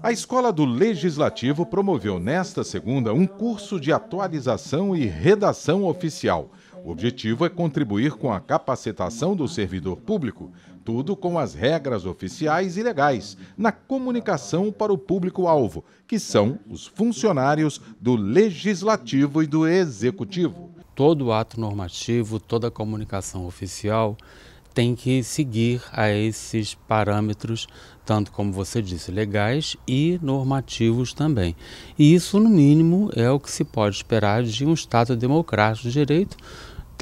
A Escola do Legislativo promoveu nesta segunda um curso de atualização e redação oficial. O objetivo é contribuir com a capacitação do servidor público, tudo com as regras oficiais e legais, na comunicação para o público-alvo, que são os funcionários do Legislativo e do Executivo. Todo ato normativo, toda comunicação oficial tem que seguir a esses parâmetros, tanto como você disse, legais e normativos também. E isso, no mínimo, é o que se pode esperar de um Estado democrático de direito,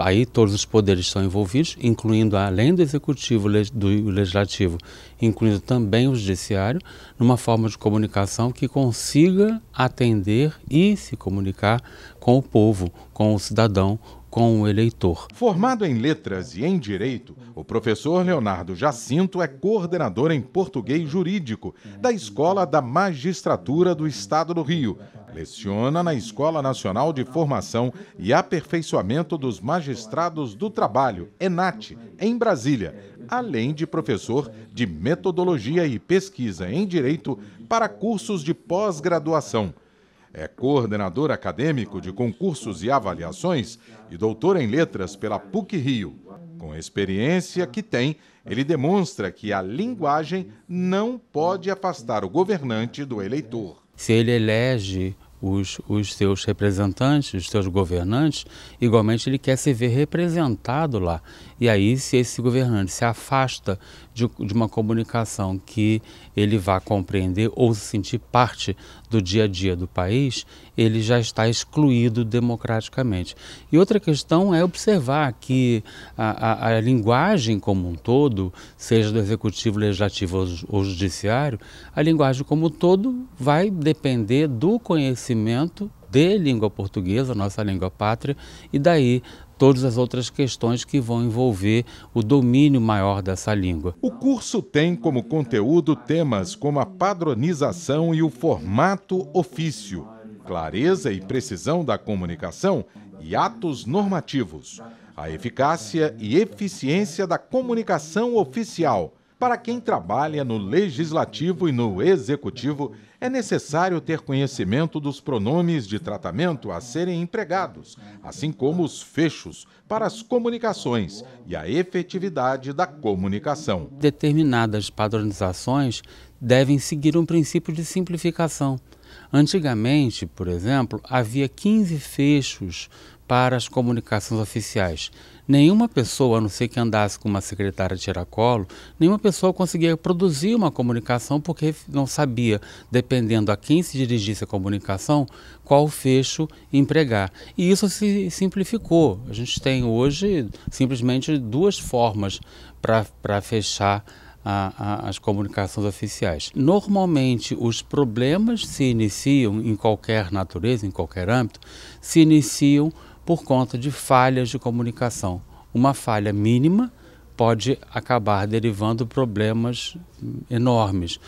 aí todos os poderes estão envolvidos, incluindo além do executivo, do legislativo, incluindo também o judiciário, numa forma de comunicação que consiga atender e se comunicar com o povo, com o cidadão, com o eleitor. Formado em letras e em direito, o professor Leonardo Jacinto é coordenador em português jurídico da Escola da Magistratura do Estado do Rio, Leciona na Escola Nacional de Formação e Aperfeiçoamento dos Magistrados do Trabalho, ENAT, em Brasília, além de professor de Metodologia e Pesquisa em Direito para cursos de pós-graduação. É coordenador acadêmico de concursos e avaliações e doutor em letras pela PUC Rio. Com a experiência que tem, ele demonstra que a linguagem não pode afastar o governante do eleitor. Se ele elege os, os seus representantes, os seus governantes, igualmente ele quer se ver representado lá. E aí, se esse governante se afasta de, de uma comunicação que ele vá compreender ou se sentir parte do dia a dia do país, ele já está excluído democraticamente. E outra questão é observar que a, a, a linguagem como um todo, seja do executivo, legislativo ou, ou judiciário, a linguagem como um todo vai depender do conhecimento conhecimento de língua portuguesa, nossa língua pátria, e daí todas as outras questões que vão envolver o domínio maior dessa língua. O curso tem como conteúdo temas como a padronização e o formato ofício, clareza e precisão da comunicação e atos normativos, a eficácia e eficiência da comunicação oficial para quem trabalha no legislativo e no executivo, é necessário ter conhecimento dos pronomes de tratamento a serem empregados, assim como os fechos para as comunicações e a efetividade da comunicação. Determinadas padronizações devem seguir um princípio de simplificação. Antigamente, por exemplo, havia 15 fechos para as comunicações oficiais. Nenhuma pessoa, a não ser que andasse com uma secretária de tiracolo, nenhuma pessoa conseguia produzir uma comunicação porque não sabia, dependendo a quem se dirigisse a comunicação, qual fecho empregar. E isso se simplificou. A gente tem hoje simplesmente duas formas para fechar a, a, as comunicações oficiais. Normalmente, os problemas se iniciam, em qualquer natureza, em qualquer âmbito, se iniciam por conta de falhas de comunicação. Uma falha mínima pode acabar derivando problemas enormes.